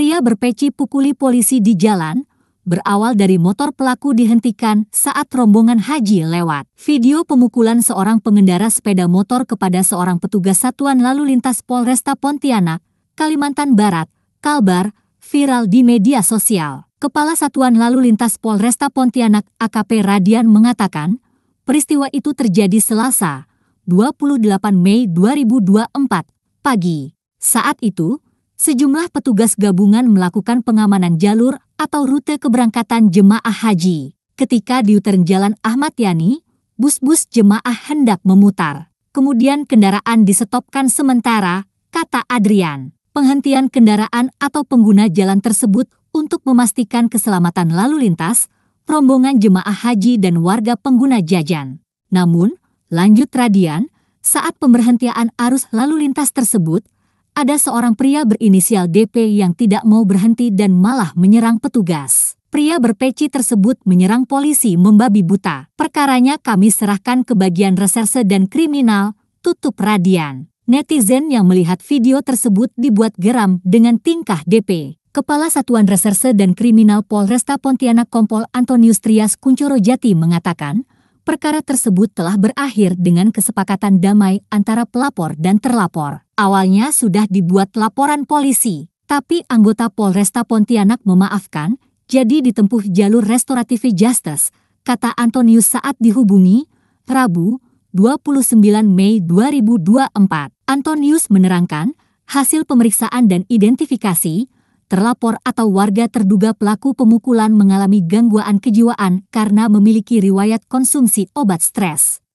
Pria berpeci pukuli polisi di jalan, berawal dari motor pelaku dihentikan saat rombongan haji lewat. Video pemukulan seorang pengendara sepeda motor kepada seorang petugas Satuan Lalu Lintas Polresta Pontianak, Kalimantan Barat, Kalbar, viral di media sosial. Kepala Satuan Lalu Lintas Polresta Pontianak AKP Radian mengatakan, peristiwa itu terjadi Selasa, 28 Mei 2024, pagi. Saat itu, sejumlah petugas gabungan melakukan pengamanan jalur atau rute keberangkatan jemaah haji. Ketika di utern Jalan Ahmad Yani, bus-bus jemaah hendak memutar. Kemudian kendaraan disetopkan sementara, kata Adrian. Penghentian kendaraan atau pengguna jalan tersebut untuk memastikan keselamatan lalu lintas, rombongan jemaah haji dan warga pengguna jajan. Namun, lanjut Radian, saat pemberhentian arus lalu lintas tersebut, ada seorang pria berinisial DP yang tidak mau berhenti dan malah menyerang petugas. Pria berpeci tersebut menyerang polisi membabi buta. Perkaranya kami serahkan ke bagian reserse dan kriminal, tutup Radian. Netizen yang melihat video tersebut dibuat geram dengan tingkah DP. Kepala Satuan Reserse dan Kriminal Polresta Pontianak Kompol Antonius Trias Kuncoro Jati mengatakan, perkara tersebut telah berakhir dengan kesepakatan damai antara pelapor dan terlapor. Awalnya sudah dibuat laporan polisi, tapi anggota Polresta Pontianak memaafkan, jadi ditempuh jalur restoratif justice, kata Antonius saat dihubungi, Rabu, 29 Mei 2024. Antonius menerangkan, hasil pemeriksaan dan identifikasi, terlapor atau warga terduga pelaku pemukulan mengalami gangguan kejiwaan karena memiliki riwayat konsumsi obat stres.